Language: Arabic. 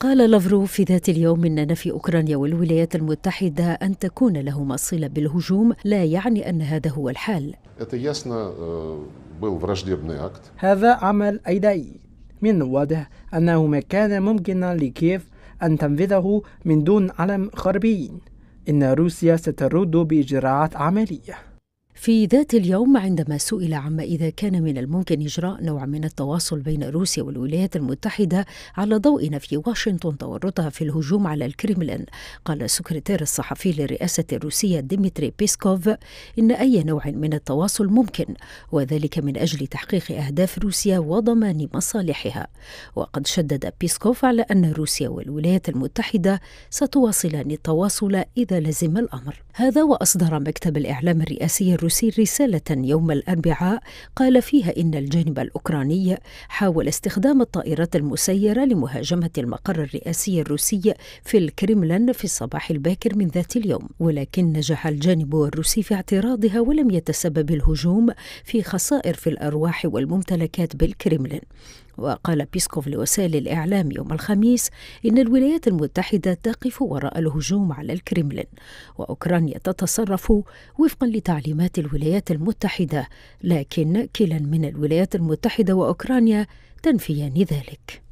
قال لافرو في ذات اليوم إن نفي أوكرانيا والولايات المتحدة أن تكون لهما صلة بالهجوم لا يعني أن هذا هو الحال э, هذا عمل أيدي من الواضح أنه ما كان ممكنا لكييف أن تنفذه من دون علم غربي إن روسيا سترد بإجراءات عملية في ذات اليوم عندما سئل عما إذا كان من الممكن إجراء نوع من التواصل بين روسيا والولايات المتحدة على ضوء نفي واشنطن تورطها في الهجوم على الكرملين قال السكرتير الصحفي للرئاسة الروسية ديمتري بيسكوف إن أي نوع من التواصل ممكن وذلك من أجل تحقيق أهداف روسيا وضمان مصالحها وقد شدد بيسكوف على أن روسيا والولايات المتحدة ستواصلان التواصل إذا لزم الأمر هذا وأصدر مكتب الإعلام الرئاسي الروسي يرسل رسالة يوم الأربعاء قال فيها إن الجانب الأوكراني حاول استخدام الطائرات المسيرة لمهاجمة المقر الرئاسي الروسي في الكرملين في الصباح الباكر من ذات اليوم ولكن نجح الجانب الروسي في اعتراضها ولم يتسبب الهجوم في خسائر في الأرواح والممتلكات بالكرملين وقال بيسكوف لوسائل الإعلام يوم الخميس إن الولايات المتحدة تقف وراء الهجوم على الكرملين وأوكرانيا تتصرف وفقا لتعليمات الولايات المتحدة لكن كلا من الولايات المتحدة وأوكرانيا تنفيان ذلك